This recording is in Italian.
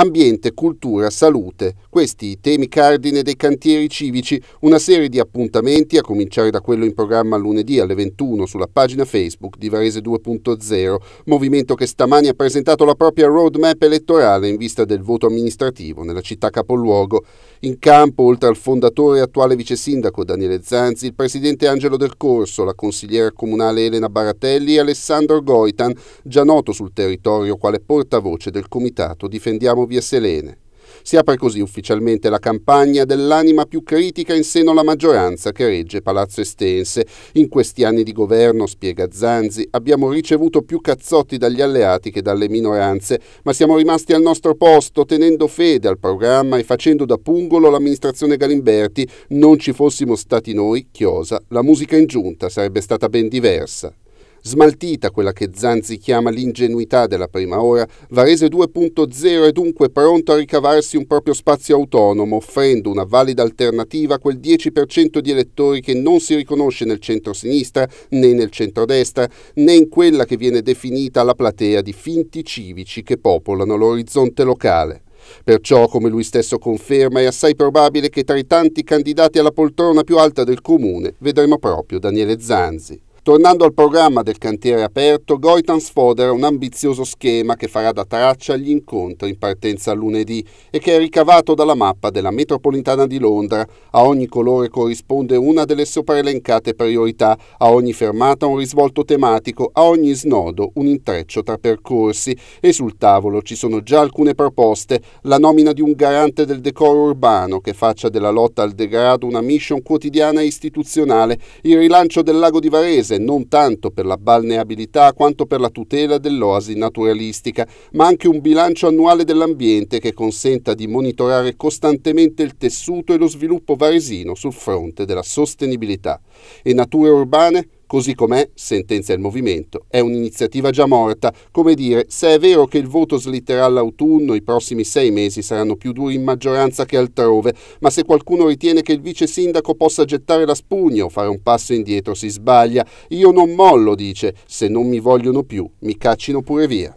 Ambiente, cultura, salute, questi i temi cardine dei cantieri civici, una serie di appuntamenti a cominciare da quello in programma lunedì alle 21 sulla pagina Facebook di Varese 2.0, movimento che stamani ha presentato la propria roadmap elettorale in vista del voto amministrativo nella città capoluogo. In campo, oltre al fondatore e attuale vice sindaco Daniele Zanzi, il presidente Angelo Del Corso, la consigliera comunale Elena Baratelli e Alessandro Goitan, già noto sul territorio quale portavoce del comitato Difendiamo via Selene. Si apre così ufficialmente la campagna dell'anima più critica in seno alla maggioranza che regge Palazzo Estense. In questi anni di governo, spiega Zanzi, abbiamo ricevuto più cazzotti dagli alleati che dalle minoranze, ma siamo rimasti al nostro posto tenendo fede al programma e facendo da pungolo l'amministrazione Galimberti. Non ci fossimo stati noi, Chiosa, la musica in giunta sarebbe stata ben diversa. Smaltita quella che Zanzi chiama l'ingenuità della prima ora, Varese 2.0 è dunque pronto a ricavarsi un proprio spazio autonomo, offrendo una valida alternativa a quel 10% di elettori che non si riconosce nel centro-sinistra, né nel centro-destra né in quella che viene definita la platea di finti civici che popolano l'orizzonte locale. Perciò, come lui stesso conferma, è assai probabile che tra i tanti candidati alla poltrona più alta del comune vedremo proprio Daniele Zanzi. Tornando al programma del cantiere aperto, Goitan sfodera un ambizioso schema che farà da traccia agli incontri in partenza lunedì e che è ricavato dalla mappa della metropolitana di Londra. A ogni colore corrisponde una delle sopraelencate priorità, a ogni fermata un risvolto tematico, a ogni snodo un intreccio tra percorsi e sul tavolo ci sono già alcune proposte, la nomina di un garante del decoro urbano che faccia della lotta al degrado una mission quotidiana e istituzionale, il rilancio del lago di Varese non tanto per la balneabilità quanto per la tutela dell'oasi naturalistica, ma anche un bilancio annuale dell'ambiente che consenta di monitorare costantemente il tessuto e lo sviluppo varesino sul fronte della sostenibilità. E Nature Urbane? Così com'è, sentenza il movimento, è un'iniziativa già morta, come dire, se è vero che il voto slitterà all'autunno, i prossimi sei mesi saranno più duri in maggioranza che altrove, ma se qualcuno ritiene che il vice sindaco possa gettare la spugna o fare un passo indietro si sbaglia. Io non mollo, dice, se non mi vogliono più, mi caccino pure via.